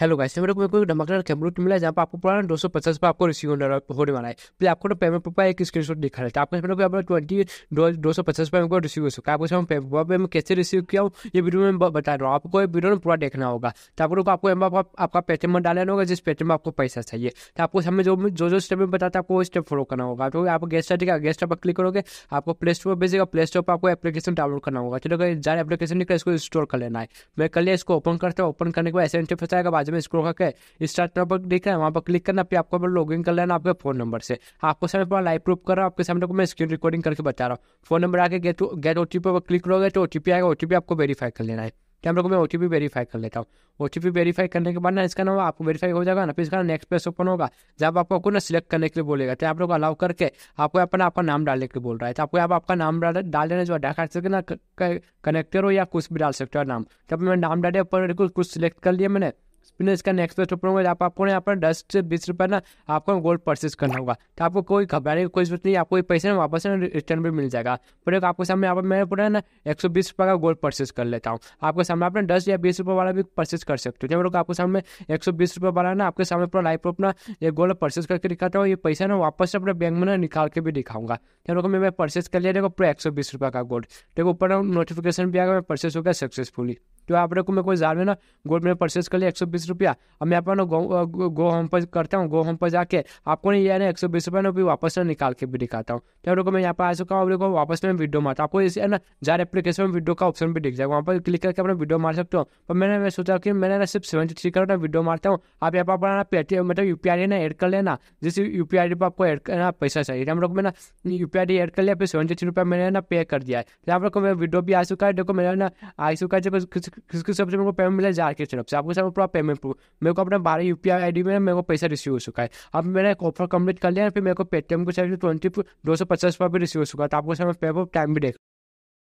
hello guys मेरे को कोई धमाकेदार कैमरूट मिला जहाँ पर आपको पूरा दो सौ पचास पर आपको रिसीव होने होने वाला है फिर आपको तो पेमेंट पर एक स्क्रीन शॉट दिखा रहा है आपको इसमें अपना ट्वेंटी दो सौ पचास पर हमको रिसीव हो सकता है आपको पेमेंट पर मैं कैसे रिसीव किया हूँ ये वीडियो में बता रहा हूँ आपको ये वीडियो में पूरा देखना होगा तो आप आपको आपको आपका पेटीएम में डालना होगा जिस पेटीएम में आपको पैसा चाहिए तो आपको हमें जो जो जो स्टेप में बताता है आपको वो स्टेप फॉलो करना होगा तो आप गेस्ट दिखा गेस्ट पर क्लिक करोगे आपको प्ले स्टोर पर भेजेगा प्ले स्टोर पर आपको एप्लीकेशन डाउनलोड करना होगा चलो जाए एप्लीकेशन निकल इसको इंस्टॉल कर लेना है मैं कल इसको ओपन करता हूँ ओपन करने के बाद ऐसे इंटरफेस आएगा आज में स्क्रोल करके स्टार्ट पर देख रहा है वहाँ पर क्लिक करना फिर आपको लॉग इन कर लेना आपके फोन नंबर से आपको सामने पूरा लाइव प्रूफ कर रहा हूँ आपके सामने को मैं स्क्रीन रिकॉर्डिंग करके बता रहा हूँ फोन नंबर आके गेट गेट ओ पर क्लिक करोगे तो ओ आएगा ओ आपको वेरीफाई कर लेना है कैमरे को मैं ओ टी वेरीफाई कर लेता हूँ ओ टी वेरीफाई करने के बाद ना इसका नाम आपको वेरीफाई हो जाएगा ना फिर इसका नेक्स्ट पेज ओपन होगा जब आपको आपको ना सिलेक्ट करने के लिए बोलेगा तो आप लोग अलाउ करके आपको अपना आपका नाम डालने के लिए बोल रहा है तो आपको आप आपका नाम डाल डाल देना जो आधार कार्ड से ना कनेक्टर हो या कुछ भी डाल सकते हो नाम तब मैं नाम डाले ऊपर कुछ सिलेक्ट कर लिया मैंने स्पिनर्स का नेक्स्ट बेस्ट ओपनर होगा आप आपको यहाँ पर दस से बीस रुपये ना आपको गोल्ड परचेस करना होगा तो आपको कोई घबराने की कोई जरूरत नहीं आपको पैसे ना वापस ना रिटर्न भी मिल जाएगा पर एक आपके सामने यहाँ पर मैंने पूरा ना एक सौ बीस रुपये का गोल्ड परचेस कर लेता हूँ आपके सामने आपने दस या बीस रुपये वाला भी परचेस कर सकते हो जब लोग आपके सामने एक सौ बीस रुपये वाला ना आपके सामने पूरा लाइफ अपना ये गोल्ड परचेस करके दिखाता हूँ ये पैसा ना वापस अपने बैंक में ना निकाल के भी दिखाऊंगा जब लोग मैं परचेस कर लिया देखो पूरा एक सौ बीस रुपये का गोल्ड देखो ऊपर नोटिफिकेशन भी आएगा मैं परचेस हो गया सक्सेसफुली जो आप लोग को मैं कोई जार में ना गोल्ड में परचेज कर लिया एक सौ बीस रुपया अब मैं अपना गो गो होम पर करता हूँ गो होम पर जाके आपको नहीं यार एक सौ बीस रुपया ना भी वापस ना निकाल के भी दिखाता हूँ तो आप लोग को मैं यहाँ पर आ चुका हूँ आप लोग को वापस में वीडियो मारता आपको है ना जार एप्लीकेशन में वीडियो का ऑप्शन भी दिख जाएगा वहाँ पर क्लिक करके अपना वीडियो मार सकते हो पर मैंने मैं सोचा कि मैंने ना सिर्फ सेवेंटी थ्री ना वीडियो मारता हूँ आप यहाँ पर अपना पेटीएम मतलब यू पी आई ना एड कर लेना जिस यू पी आई पर आपको एड करना पैसा चाहिए तो हम लोग मैंने यू पी आई एड कर लिया फिर सेवेंटी थ्री रुपया मैंने ना पे कर दिया है तो आप लोग को मैं वीडियो भी आ चुका है देखो मैंने ना आ चुका है जब कुछ किस किस से मेरे को पेमेंट मिला जार की तरफ से आपको सर पूरा पेमेंट प्रूफ मेरे को अपना बारह U P I I D में मेरे को पैसा रिसीव हो चुका है अब मैंने एक ऑफर कंप्लीट कर लिया फिर मेरे को पेटीएम को सर ट्वेंटी दो सौ पचास रुपये भी रिसीव हो चुका है तो आपको सर मैं पे टाइम भी देख